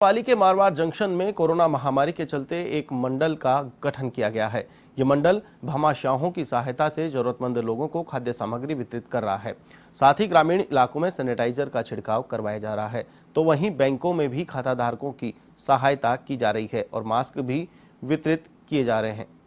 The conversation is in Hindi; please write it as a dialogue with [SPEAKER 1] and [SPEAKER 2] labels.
[SPEAKER 1] पाली के मारवाड़ जंक्शन में कोरोना महामारी के चलते एक मंडल का गठन किया गया है ये मंडल भमाशाहों की सहायता से जरूरतमंद लोगों को खाद्य सामग्री वितरित कर रहा है साथ ही ग्रामीण इलाकों में सैनिटाइजर का छिड़काव करवाया जा रहा है तो वहीं बैंकों में भी खाताधारकों की सहायता की जा रही है और मास्क भी वितरित किए जा रहे हैं